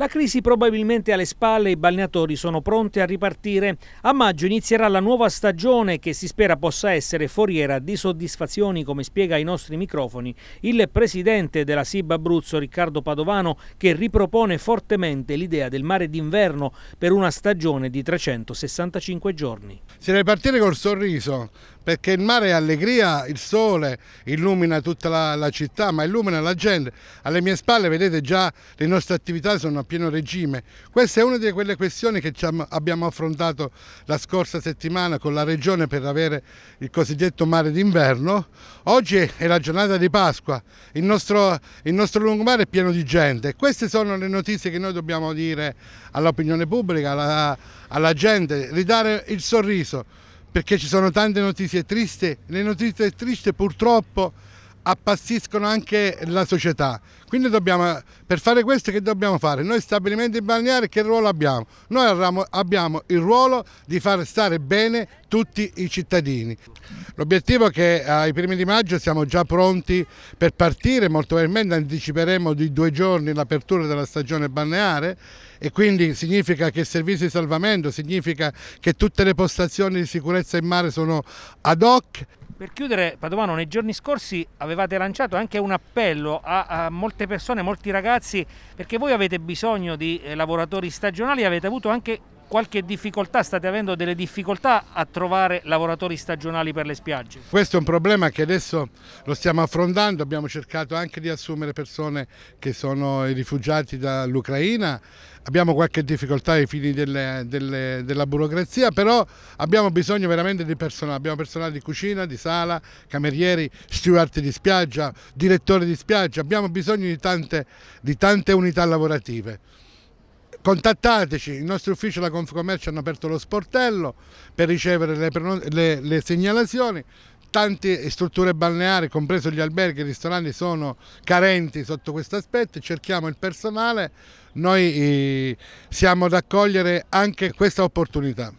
La crisi probabilmente alle spalle, i balneatori sono pronti a ripartire. A maggio inizierà la nuova stagione che si spera possa essere foriera di soddisfazioni, come spiega ai nostri microfoni il presidente della SIB Abruzzo, Riccardo Padovano, che ripropone fortemente l'idea del mare d'inverno per una stagione di 365 giorni. Si deve partire col sorriso, perché il mare è allegria, il sole illumina tutta la, la, città, ma illumina la gente. Alle mie spalle vedete già le nostre attività sono a pieno regime. Questa è una di quelle questioni che abbiamo affrontato la scorsa settimana con la regione per avere il cosiddetto mare d'inverno. Oggi è la giornata di Pasqua, il nostro, il nostro lungomare è pieno di gente. Queste sono le notizie che noi dobbiamo dire all'opinione pubblica, alla, alla gente, ridare il sorriso perché ci sono tante notizie triste, le notizie triste purtroppo appassiscono anche la società. Quindi dobbiamo, per fare questo che dobbiamo fare? Noi stabilimenti balneari che ruolo abbiamo? Noi abbiamo il ruolo di far stare bene tutti i cittadini. L'obiettivo è che eh, ai primi di maggio siamo già pronti per partire, molto probabilmente anticiperemo di due giorni l'apertura della stagione balneare e quindi significa che il servizio di salvamento, significa che tutte le postazioni di sicurezza in mare sono ad hoc. Per chiudere, Padovano, nei giorni scorsi avevate lanciato anche un appello a, a molte persone, molti ragazzi, perché voi avete bisogno di eh, lavoratori stagionali, avete avuto anche qualche difficoltà, state avendo delle difficoltà a trovare lavoratori stagionali per le spiagge? Questo è un problema che adesso lo stiamo affrontando, abbiamo cercato anche di assumere persone che sono i rifugiati dall'Ucraina, abbiamo qualche difficoltà ai fini delle, delle, della burocrazia, però abbiamo bisogno veramente di personale, abbiamo personale di cucina, di sala, camerieri, steward di spiaggia, direttori di spiaggia, abbiamo bisogno di tante, di tante unità lavorative contattateci, il nostro ufficio e la Confcommercio hanno aperto lo sportello per ricevere le, le, le segnalazioni, tante strutture balneari, compreso gli alberghi e i ristoranti, sono carenti sotto questo aspetto, cerchiamo il personale, noi eh, siamo ad accogliere anche questa opportunità.